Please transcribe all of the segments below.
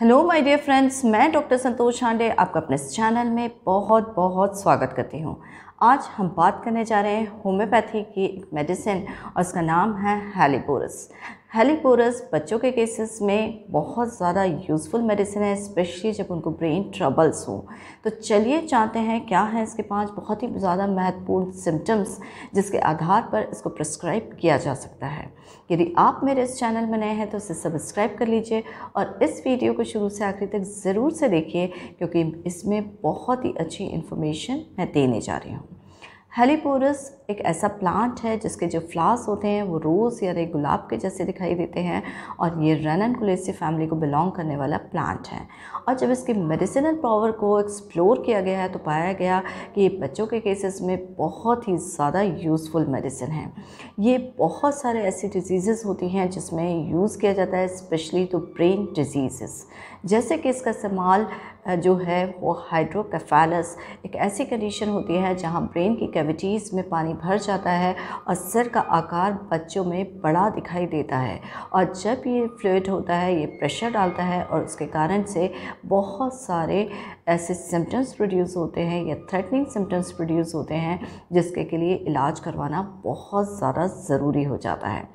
hello my dear friends मैं doctor Santosh Shande आपका अपने चैनल में बहुत बहुत स्वागत करती हूँ आज हम बात करने जा रहे हैं होम्योपैथी की एक मेडिसिन और उसका नाम है हेलीपोरस हेलीपोरस बच्चों के केसेस में बहुत ज़्यादा यूज़फुल मेडिसिन है स्पेशली जब उनको ब्रेन ट्रबल्स हो तो चलिए चाहते हैं क्या है इसके पाँच बहुत ही ज़्यादा महत्वपूर्ण सिम्टम्स जिसके आधार पर इसको प्रिस्क्राइब किया जा सकता है यदि आप मेरे इस चैनल में नए हैं तो इसे सब्सक्राइब कर लीजिए और इस वीडियो को शुरू से आखिरी तक ज़रूर से देखिए क्योंकि इसमें बहुत ही अच्छी इन्फॉर्मेशन मैं देने जा रही हूँ हेलीपोरस एक ऐसा प्लांट है जिसके जो फ्लावर्स होते हैं वो रोज़ या एक गुलाब के जैसे दिखाई देते हैं और ये कुलेसी फैमिली को बिलोंग करने वाला प्लांट है और जब इसके मेडिसिनल पावर को एक्सप्लोर किया गया है तो पाया गया कि ये बच्चों के केसेस में बहुत ही ज़्यादा यूज़फुल मेडिसिन है ये बहुत सारे ऐसी डिजीज़ होती हैं जिसमें यूज़ किया जाता है स्पेशली तो ब्रेन डिजीज़ जैसे कि इसका इस्तेमाल जो है वो हाइड्रोकेफेलस एक ऐसी कंडीशन होती है जहाँ ब्रेन की कैविटीज़ में पानी भर जाता है और सर का आकार बच्चों में बड़ा दिखाई देता है और जब ये फ्लूड होता है ये प्रेशर डालता है और उसके कारण से बहुत सारे ऐसे सिम्टम्स प्रोड्यूस होते हैं या थ्रेटनिंग सिम्टम्स प्रोड्यूस होते हैं जिसके के लिए इलाज करवाना बहुत ज़्यादा ज़रूरी हो जाता है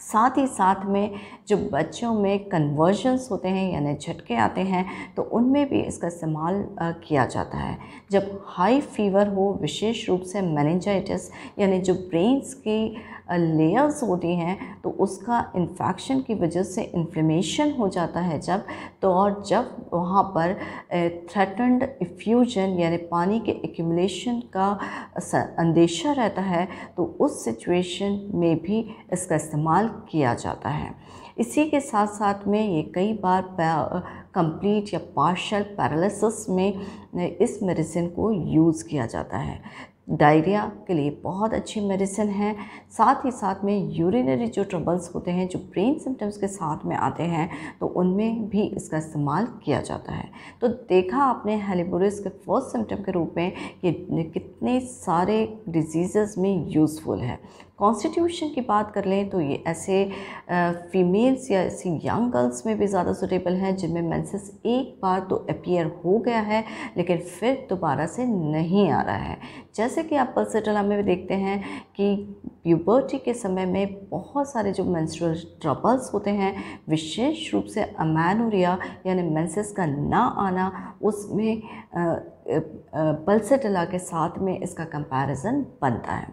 साथ ही साथ में जो बच्चों में कन्वर्जन्स होते हैं यानी झटके आते हैं तो उनमें भी इसका इस्तेमाल किया जाता है जब हाई फीवर हो विशेष रूप से मैनेजाइटिस यानी जो ब्रेन्स की लेयर्स होती हैं तो उसका इन्फेक्शन की वजह से इन्फ्लेमेशन हो जाता है जब तो और जब वहाँ पर थ्रेटनड इफ्यूजन यानी पानी के एक्यूमलेशन का अंदेशा रहता है तो उस सिचुएशन में भी इसका इस्तेमाल किया जाता है इसी के साथ साथ में ये कई बार कंप्लीट या पार्शल पैरालिसिस में इस मेडिसिन को यूज़ किया जाता है डायरिया के लिए बहुत अच्छी मेडिसिन है साथ ही साथ में यूरिनरी जो ट्रबल्स होते हैं जो ब्रेन सिम्टम्स के साथ में आते हैं तो उनमें भी इसका इस्तेमाल किया जाता है तो देखा आपने हेलिबोरिस के फर्स्ट सिम्टम के रूप में कि कितने सारे डिजीज़ में यूज़फुल है कॉन्स्टिट्यूशन की बात कर लें तो ये ऐसे फीमेल्स या ऐसी यंग गर्ल्स में भी ज़्यादा सूटेबल हैं जिनमें मैंसेस एक बार तो अपीयर हो गया है लेकिन फिर दोबारा से नहीं आ रहा है जैसे कि आप पल्सेटला में भी देखते हैं कि प्यूबर्टी के समय में बहुत सारे जो मेंस्ट्रुअल ट्रबल्स होते हैं विशेष रूप से अमैनोरिया यानी मेंसेस का ना आना उसमें पल्सेटला के साथ में इसका कंपैरिजन बनता है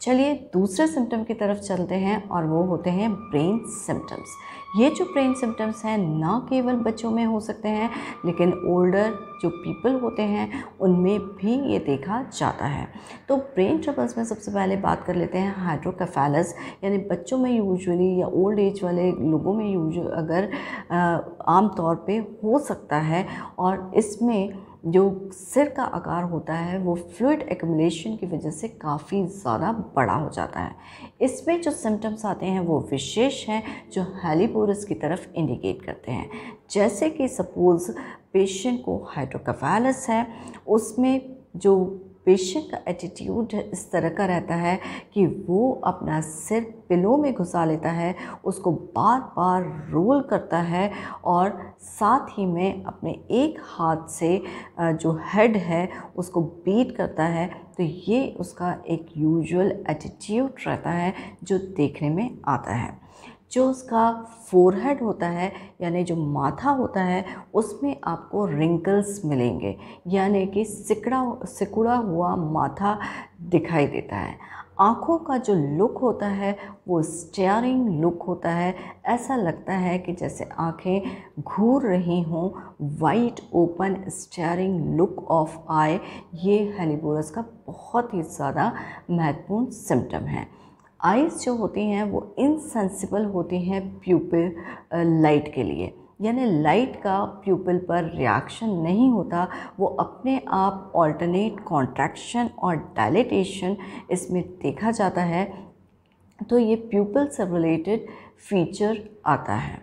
चलिए दूसरे सिम्टम की तरफ चलते हैं और वो होते हैं ब्रेन सिम्टम्स ये जो ब्रेन सिम्टम्स हैं ना केवल बच्चों में हो सकते हैं लेकिन ओल्डर जो पीपल होते हैं उनमें भी ये देखा जाता है तो ब्रेन ट्रबल्स में सबसे पहले बात कर लेते हैं हाइड्रोकेफेलस यानी बच्चों में यूजुअली या ओल्ड एज वाले लोगों में यूज अगर आमतौर पर हो सकता है और इसमें जो सिर का आकार होता है वो फ्लूड एकमुलेशन की वजह से काफ़ी ज़्यादा बड़ा हो जाता है इसमें जो सिम्टम्स आते हैं वो विशेष हैं जो हेलीपोरस की तरफ इंडिकेट करते हैं जैसे कि सपोज़ पेशेंट को हाइड्रोकफेलस है उसमें जो पेशेंट का एटीट्यूड इस तरह का रहता है कि वो अपना सिर पिलो में घुसा लेता है उसको बार बार रोल करता है और साथ ही में अपने एक हाथ से जो हेड है उसको बीट करता है तो ये उसका एक यूजुअल एटीट्यूड रहता है जो देखने में आता है जो उसका फोरहेड होता है यानी जो माथा होता है उसमें आपको रिंकल्स मिलेंगे यानी कि सिकड़ा सिकुड़ा हुआ माथा दिखाई देता है आँखों का जो लुक होता है वो स्टेयरिंग लुक होता है ऐसा लगता है कि जैसे आँखें घूर रही हों wide open staring look of eye ये हेलिबोरस का बहुत ही ज़्यादा महत्वपूर्ण सिम्टम है आइज़ जो होती हैं वो इनसेंसिबल होती हैं प्यूपल लाइट के लिए यानी लाइट का प्यूपल पर रिएक्शन नहीं होता वो अपने आप ऑल्टरनेट कॉन्ट्रैक्शन और डायलिटेशन इसमें देखा जाता है तो ये प्यूपल से रिलेटेड फीचर आता है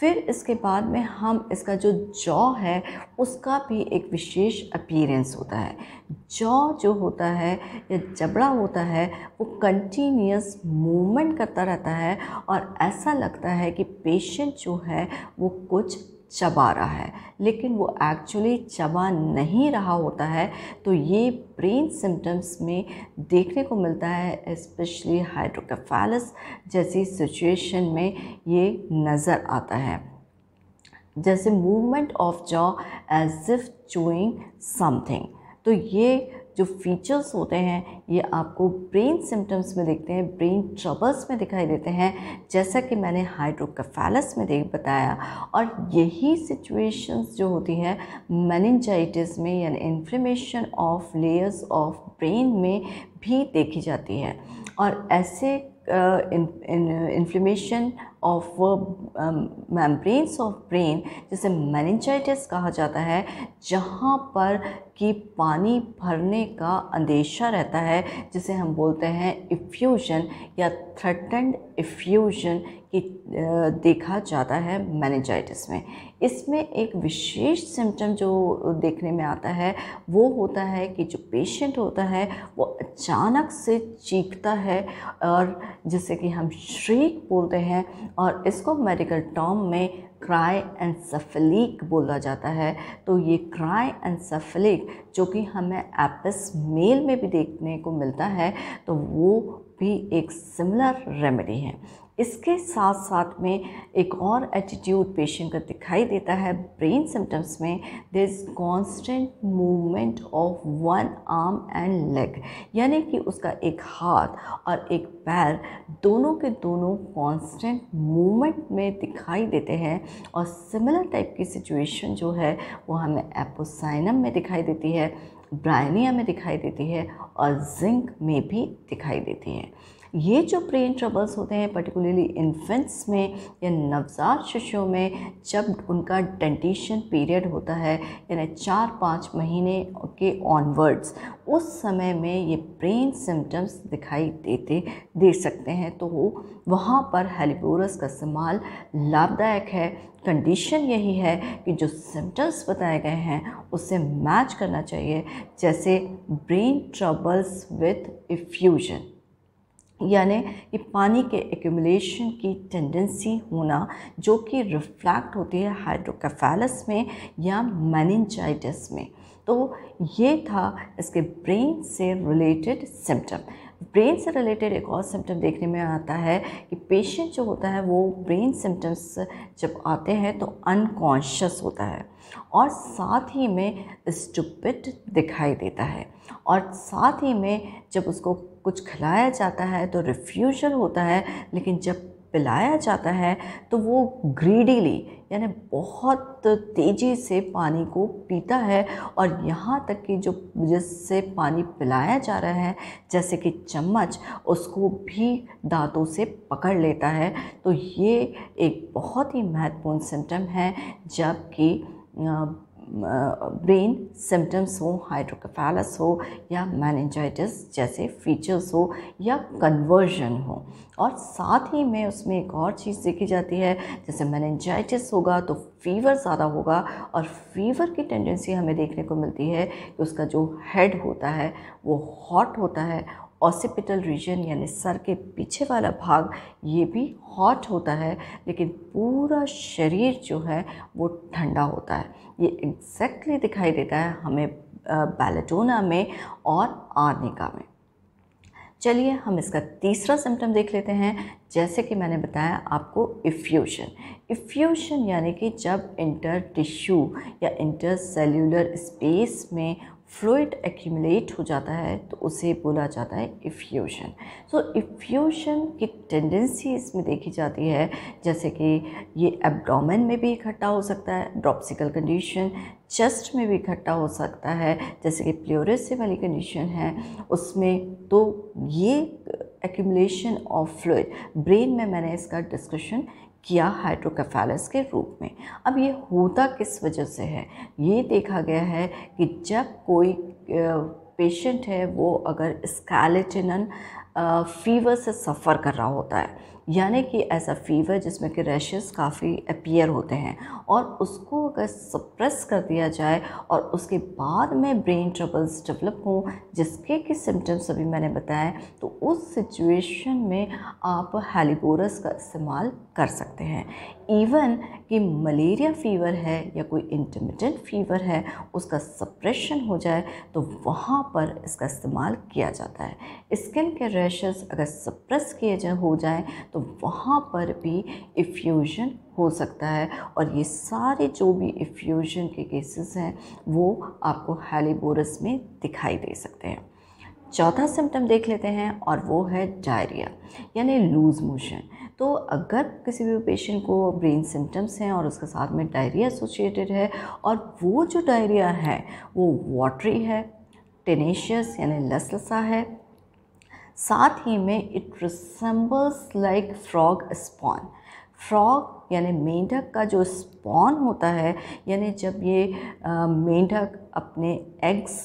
फिर इसके बाद में हम इसका जो जॉ है उसका भी एक विशेष अपीरेंस होता है जॉ जो होता है या जबड़ा होता है वो कंटिन्यूस मूवमेंट करता रहता है और ऐसा लगता है कि पेशेंट जो है वो कुछ चबा रहा है लेकिन वो एक्चुअली चबा नहीं रहा होता है तो ये ब्रेन सिम्टम्स में देखने को मिलता है स्पेशली हाइड्रोकेफेलस जैसी सिचुएशन में ये नज़र आता है जैसे movement of jaw as if chewing something तो ये जो फीचर्स होते हैं ये आपको ब्रेन सिम्टम्स में देखते हैं ब्रेन ट्रबल्स में दिखाई देते हैं जैसा कि मैंने हाइड्रोकफेलस में देख बताया और यही सिचुएशंस जो होती है मैनजाइटिस में यानी inflammation of layers of brain में भी देखी जाती है और ऐसे inflammation of membranes of brain जिसे मैनजाइटिस कहा जाता है जहाँ पर कि पानी भरने का अंदेशा रहता है जिसे हम बोलते हैं इफ्यूजन या थ्रेटेंड इफ्यूजन की देखा जाता है मैनेजाइटिस में इसमें एक विशेष सिम्टम जो देखने में आता है वो होता है कि जो पेशेंट होता है वो अचानक से चीखता है और जिसे कि हम श्रीक बोलते हैं और इसको मेडिकल टर्म में क्राई एंसेफेलिक बोला जाता है तो ये क्राई एंसेफेलिक जो कि हमें एपिस मेल में भी देखने को मिलता है तो वो भी एक सिमिलर रेमेडी है इसके साथ साथ में एक और एटीट्यूड पेशेंट का दिखाई देता है ब्रेन सिम्टम्स में this is constant movement of one arm and leg यानी कि उसका एक हाथ और एक पैर दोनों के दोनों कांस्टेंट मूवमेंट में दिखाई देते हैं और सिमिलर टाइप की सिचुएशन जो है वो हमें एपोसाइनम में दिखाई देती है ब्रायनिया में दिखाई देती है और जिंक में भी दिखाई देती है ये जो ब्रेन ट्रबल्स होते हैं पर्टिकुलरली इन्फेंट्स में या नवजात शिशुओं में जब उनका डेंटिशन पीरियड होता है यानी चार पाँच महीने के ऑनवर्ड्स उस समय में ये ब्रेन सिम्टम्स दिखाई देते दे सकते हैं तो वहाँ पर हेलीबोरस का इस्तेमाल लाभदायक है कंडीशन यही है कि जो सिम्टम्स बताए गए हैं उससे मैच करना चाहिए जैसे ब्रेन ट्रबल्स विथ इफ्यूजन यानी कि पानी के एक्यूमुलेशन की टेंडेंसी होना जो कि रिफ्लैक्ट होती है हाइड्रोकेफेलस में या मैनजाइटिस में तो ये था इसके ब्रेन से रिलेटेड सिम्टम ब्रेन से रिलेटेड एक और सिम्टम देखने में आता है कि पेशेंट जो होता है वो ब्रेन सिम्टम्स जब आते हैं तो अनकॉन्शियस होता है और साथ ही में स्टुपिड दिखाई देता है और साथ ही में जब उसको कुछ खिलाया जाता है तो रिफ्यूजल होता है लेकिन जब पिलाया जाता है तो वो ग्रीडीली यानी बहुत तेज़ी से पानी को पीता है और यहाँ तक कि जो जिससे पानी पिलाया जा रहा है जैसे कि चम्मच उसको भी दांतों से पकड़ लेता है तो ये एक बहुत ही महत्वपूर्ण सिम्टम है जबकि ब्रेन सिम्टम्स हो हाइड्रोकफेलस हो या मैनजाइटिस जैसे फीचर्स हो या कन्वर्जन हो और साथ ही में उसमें एक और चीज़ देखी जाती है जैसे मैनजाइटिस होगा तो फीवर ज़्यादा होगा और फीवर की टेंडेंसी हमें देखने को मिलती है कि उसका जो हेड होता है वो हॉट होता है ऑसिपिटल रीजन यानी सर के पीछे वाला भाग ये भी हॉट होता है लेकिन पूरा शरीर जो है वो ठंडा होता है ये एग्जैक्टली exactly दिखाई देता है हमें बैलेटोना में और आर्निका में चलिए हम इसका तीसरा सिम्टम देख लेते हैं जैसे कि मैंने बताया आपको इफ्यूशन इफ्यूशन यानी कि जब इंटर टिश्यू या इंटर सेल्यूलर स्पेस में फ्लूड एक्यूमुलेट हो जाता है तो उसे बोला जाता है इफ्यूशन सो इफ्यूशन की टेंडेंसी इसमें देखी जाती है जैसे कि ये एब्डोमेन में भी इकट्ठा हो सकता है ड्रॉपसिकल कंडीशन चेस्ट में भी इकट्ठा हो सकता है जैसे कि प्योरस वाली कंडीशन है उसमें तो ये एक्यूमुलेशन ऑफ फ्लूड ब्रेन में मैंने इसका डिस्कशन किया हाइड्रोकेफेलिस के रूप में अब ये होता किस वजह से है ये देखा गया है कि जब कोई पेशेंट है वो अगर स्कैलेटिनन फीवर से सफ़र कर रहा होता है यानी कि ऐसा फीवर जिसमें कि रैशेस काफ़ी अपीयर होते हैं और उसको अगर सप्रेस कर दिया जाए और उसके बाद में ब्रेन ट्रबल्स डेवलप हों जिसके कि सिम्टम्स अभी मैंने बताए तो उस सिचुएशन में आप हेलीबोरस का इस्तेमाल कर सकते हैं इवन कि मलेरिया फ़ीवर है या कोई इंटरमीडियंट फ़ीवर है उसका सप्रेशन हो जाए तो वहाँ पर इसका इस्तेमाल किया जाता है स्किन के रैशेज़ अगर सप्रेस किए जाए हो जाएँ तो तो वहाँ पर भी इफ्यूज़न हो सकता है और ये सारे जो भी इफ्यूज़न के केसेस हैं वो आपको हेलीबोरस में दिखाई दे सकते हैं चौथा सिम्टम देख लेते हैं और वो है डायरिया यानी लूज़ मोशन तो अगर किसी भी पेशेंट को ब्रेन सिम्टम्स हैं और उसके साथ में डायरिया एसोसिएटेड है और वो जो डायरिया है वो वाटरी है टेनेशियस यानी लसलसा है साथ ही में it resembles like frog spawn frog यानी मेंढक का जो स्पॉन होता है यानी जब ये मेंढक अपने एग्स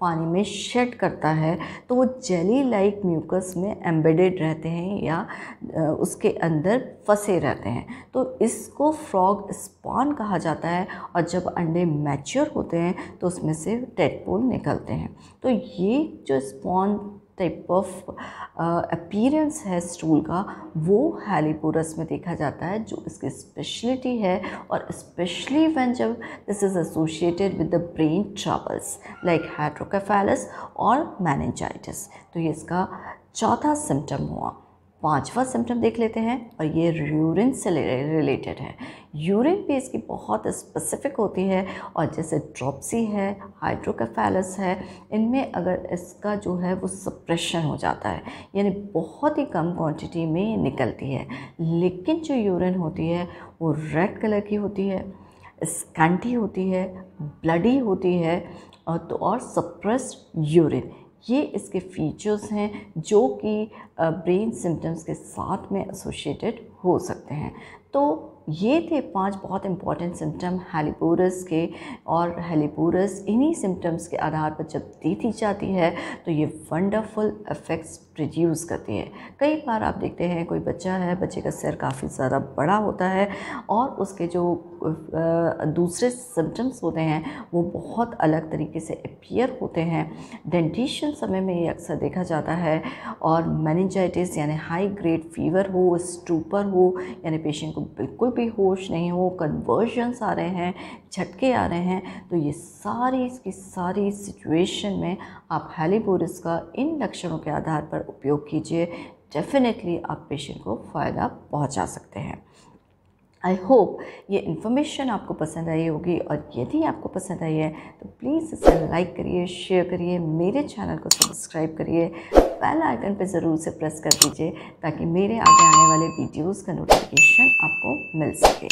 पानी में शेड करता है तो वो जेली लाइक म्यूकस में एम्बेडेड रहते हैं या उसके अंदर फंसे रहते हैं तो इसको फ्रॉग स्पॉन कहा जाता है और जब अंडे मैच्योर होते हैं तो उसमें से टेटपोल निकलते हैं तो ये जो स्पॉन टाइप ऑफ अपीरेंस है स्टूल का वो हेलीपोरस में देखा जाता है जो इसकी स्पेशलिटी है और स्पेशली वन जब this is associated with the brain troubles like hydrocephalus और मैनेजाइटिस तो ये इसका चौथा सिम्टम हुआ पांचवा सिम्टम देख लेते हैं और ये यूरिन से रिलेटेड है यूरिन भी इसकी बहुत स्पेसिफिक होती है और जैसे ड्रॉपसी है हाइड्रोकेफेलस है इनमें अगर इसका जो है वो सप्रेशन हो जाता है यानी बहुत ही कम क्वांटिटी में निकलती है लेकिन जो यूरिन होती है वो रेड कलर की होती है स्कैंटी होती है ब्लडी होती है और तो और सप्रेस यूरिन ये इसके फीचर्स हैं जो कि ब्रेन सिम्टम्स के साथ में एसोशिएटेड हो सकते हैं तो ये थे पांच बहुत इंपॉर्टेंट सिम्टम हेलीपोरस के और हेलीपोरस इन्हीं सिम्टम्स के आधार पर जब दे दी जाती है तो ये वंडरफुल इफ़ेक्ट्स प्रोड्यूस करती है कई बार आप देखते हैं कोई बच्चा है बच्चे का सिर काफ़ी ज़्यादा बड़ा होता है और उसके जो दूसरे सिम्टम्स होते हैं वो बहुत अलग तरीके से अपियर होते हैं डेंटिशन समय में ये अक्सर देखा जाता है और मैनिजाइटिस यानी हाई ग्रेड फीवर हो स्टूपर हो यानी पेशेंट को बिल्कुल भी होश नहीं हो कन्वर्जन्स आ रहे हैं झटके आ रहे हैं तो ये सारी इसकी सारी सिचुएशन में आप हेलीबोरिस का इन लक्षणों के आधार पर उपयोग कीजिए डेफिनेटली आप पेशेंट को फ़ायदा पहुंचा सकते हैं आई होप ये इन्फॉर्मेशन आपको पसंद आई होगी और यदि आपको पसंद आई है तो प्लीज़ इसे लाइक करिए शेयर करिए मेरे चैनल को सब्सक्राइब करिए बेल आइकन पर ज़रूर से प्रेस कर दीजिए ताकि मेरे आगे आने वाले वीडियोज़ का नोटिफिकेशन आपको मिल सके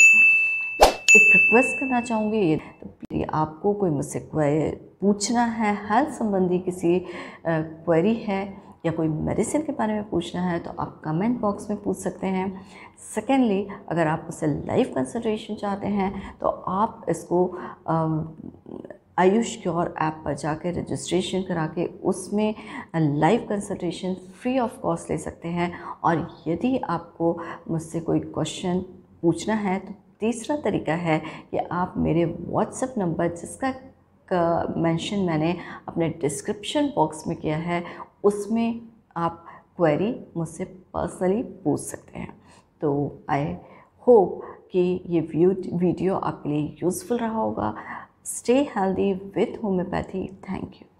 एक रिक्वेस्ट करना चाहूँगी तो आपको कोई मुझसे पूछना है हेल्थ संबंधी किसी क्वेरी है या कोई मेडिसिन के बारे में पूछना है तो आप कमेंट बॉक्स में पूछ सकते हैं सेकेंडली अगर आप उससे लाइफ कंसल्टेशन चाहते हैं तो आप इसको आयुष क्योर ऐप पर जाकर रजिस्ट्रेशन करा के उसमें live consultation free of cost ले सकते हैं और यदि आपको मुझसे कोई क्वेश्चन पूछना है तो तीसरा तरीका है कि आप मेरे व्हाट्सएप नंबर जिसका मेंशन मैंने अपने डिस्क्रिप्शन बॉक्स में किया है उसमें आप क्वेरी मुझसे पर्सनली पूछ सकते हैं तो आई होप कि ये वीडियो आपके लिए यूज़फुल रहा होगा stay healthy with homoeopathy thank you